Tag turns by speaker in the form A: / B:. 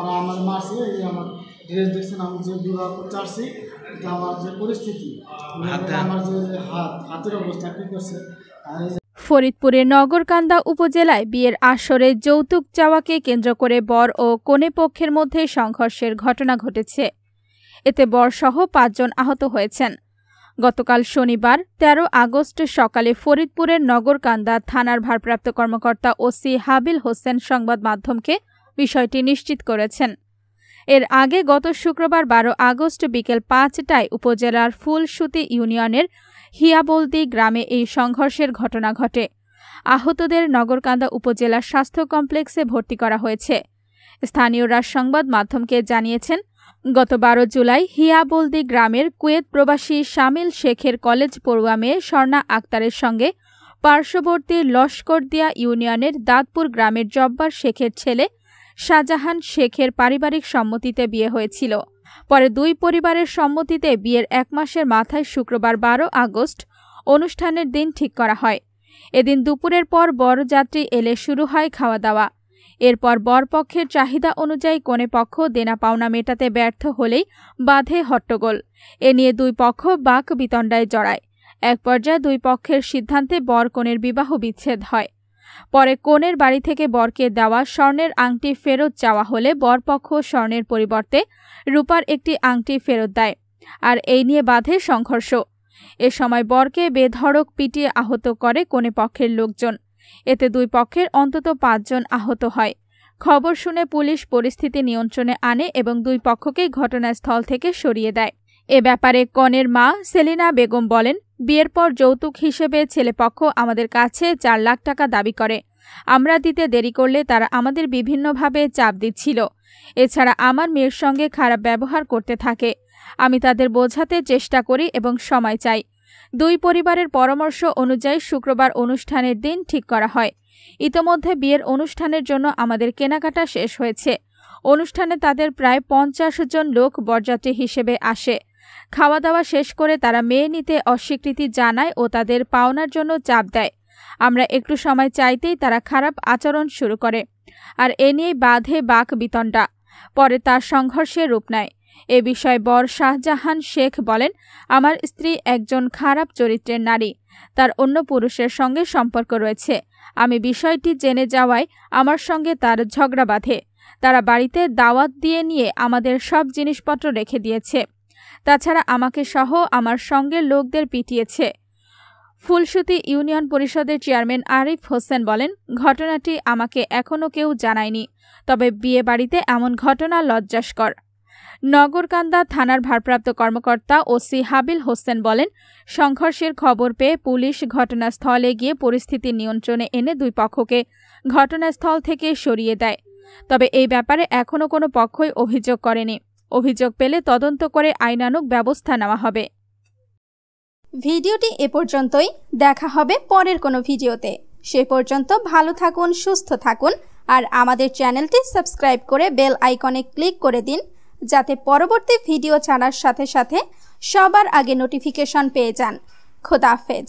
A: আমার মা আছে এই আমার ড্রেস দেখছেন আমি যে দুরা চারছি আমার যে পরিস্থিতি আমার যে হাত হাতের অবস্থা কি করছে ফরিদপুরের নগরকান্দা উপজেলায় বিয়ের আসরে যৌতুক চাওয়াকে কেন্দ্র করে বর ও কনে পক্ষের মধ্যে সংঘর্ষের ঘটনা ঘটেছে এতে বর সহ পাঁচজন আহত হয়েছেন গতকাল শনিবার ১৩ আগস্ট সকালে ফরিদপুরের নগরকান্দা থানার ভারপ্রাপ্ত কর্মকর্তা ওসি হাবিল হোসেন সংবাদ মাধ্যমকে বিষয়টি নিশ্চিত করেছেন এর আগে গত শুক্রবার বারো আগস্ট বিকেল পাঁচটায় উপজেলার ফুলসুতি ইউনিয়নের হিয়াবলদি গ্রামে এই সংঘর্ষের ঘটনা ঘটে আহতদের নগরকান্দা উপজেলার স্বাস্থ্য কমপ্লেক্সে ভর্তি করা হয়েছে স্থানীয়রা সংবাদ মাধ্যমকে জানিয়েছেন গত বারো জুলাই হিয়াবলদি গ্রামের কুয়েত প্রবাসী শামিল শেখের কলেজ পড়ুয়া মেয়ে স্বর্ণা আক্তারের সঙ্গে পার্শ্ববর্তী লস্করদিয়া ইউনিয়নের দাঁতপুর গ্রামের জব্বার শেখের ছেলে শাহজাহান শেখের পারিবারিক সম্মতিতে বিয়ে হয়েছিল পরে দুই পরিবারের সম্মতিতে বিয়ের এক মাসের মাথায় শুক্রবার বারো আগস্ট অনুষ্ঠানের দিন ঠিক করা হয় এদিন দুপুরের পর বরযাত্রী এলে শুরু হয় খাওয়া দাওয়া এরপর বরপক্ষের চাহিদা অনুযায়ী কোনে পক্ষ দেনা পাওনা মেটাতে ব্যর্থ হলেই বাঁধে হট্টগোল এ নিয়ে দুই পক্ষ বাক বিতণ্ডায় জড়ায় এক পর্যায়ে দুই পক্ষের সিদ্ধান্তে বর কনের বিবাহ বিচ্ছেদ হয় পরে কনের বাড়ি থেকে বরকে দেওয়া স্বর্ণের আংটি ফেরত চাওয়া হলে বরপক্ষ স্বর্ণের পরিবর্তে রূপার একটি আংটি ফেরত দেয় আর এই নিয়ে বাধে সংঘর্ষ এ সময় বরকে বেধড়ক পিটিয়ে আহত করে কনে পক্ষের লোকজন এতে দুই পক্ষের অন্তত পাঁচজন আহত হয় খবর শুনে পুলিশ পরিস্থিতি নিয়ন্ত্রণে আনে এবং দুই পক্ষকেই ঘটনাস্থল থেকে সরিয়ে দেয় এ ব্যাপারে কনের মা সেলিনা বেগম বলেন বিয়ের পর যৌতুক হিসেবে ছেলেপক্ষ আমাদের কাছে চার লাখ টাকা দাবি করে আমরা দিতে দেরি করলে তারা আমাদের বিভিন্নভাবে চাপ দিচ্ছিল এছাড়া আমার মেয়ের সঙ্গে খারাপ ব্যবহার করতে থাকে আমি তাদের বোঝাতে চেষ্টা করি এবং সময় চাই দুই পরিবারের পরামর্শ অনুযায়ী শুক্রবার অনুষ্ঠানের দিন ঠিক করা হয় ইতোমধ্যে বিয়ের অনুষ্ঠানের জন্য আমাদের কেনাকাটা শেষ হয়েছে অনুষ্ঠানে তাদের প্রায় পঞ্চাশ জন লোক বরযাত্রী হিসেবে আসে খাওয়া দাওয়া শেষ করে তারা মেয়ে নিতে অস্বীকৃতি জানায় ও তাদের পাওনার জন্য চাপ দেয় আমরা একটু সময় চাইতেই তারা খারাপ আচরণ শুরু করে আর এ নিয়েই বাঁধে বাক বিতণ্ডা পরে তার সংঘর্ষে রূপ নেয় এ বিষয়ে বর শাহজাহান শেখ বলেন আমার স্ত্রী একজন খারাপ চরিত্রের নারী তার অন্য পুরুষের সঙ্গে সম্পর্ক রয়েছে আমি বিষয়টি জেনে যাওয়ায় আমার সঙ্গে তার ঝগড়া বাঁধে তারা বাড়িতে দাওয়াত দিয়ে নিয়ে আমাদের সব জিনিসপত্র রেখে দিয়েছে তাছাড়া আমাকে সহ আমার সঙ্গের লোকদের পিটিয়েছে ফুলসুতি ইউনিয়ন পরিষদের চেয়ারম্যান আরিফ হোসেন বলেন ঘটনাটি আমাকে এখনও কেউ জানায়নি তবে বিয়ে বাড়িতে এমন ঘটনা লজ্জাস্কর নগরকান্দা থানার ভারপ্রাপ্ত কর্মকর্তা ওসি হাবিল হোসেন বলেন সংঘর্ষের খবর পেয়ে পুলিশ ঘটনাস্থলে গিয়ে পরিস্থিতি নিয়ন্ত্রণে এনে দুই পক্ষকে ঘটনাস্থল থেকে সরিয়ে দেয় তবে এই ব্যাপারে এখনও কোনো পক্ষই অভিযোগ করেনি অভিযোগ পেলে তদন্ত করে আইনানুক ব্যবস্থা নেওয়া হবে ভিডিওটি এ পর্যন্তই দেখা হবে পরের কোনো ভিডিওতে সে পর্যন্ত ভালো থাকুন সুস্থ থাকুন আর আমাদের চ্যানেলটি সাবস্ক্রাইব করে বেল আইকনে ক্লিক করে দিন যাতে পরবর্তী ভিডিও ছাড়ার সাথে সাথে সবার আগে নোটিফিকেশন পেয়ে যান খোদাফেজ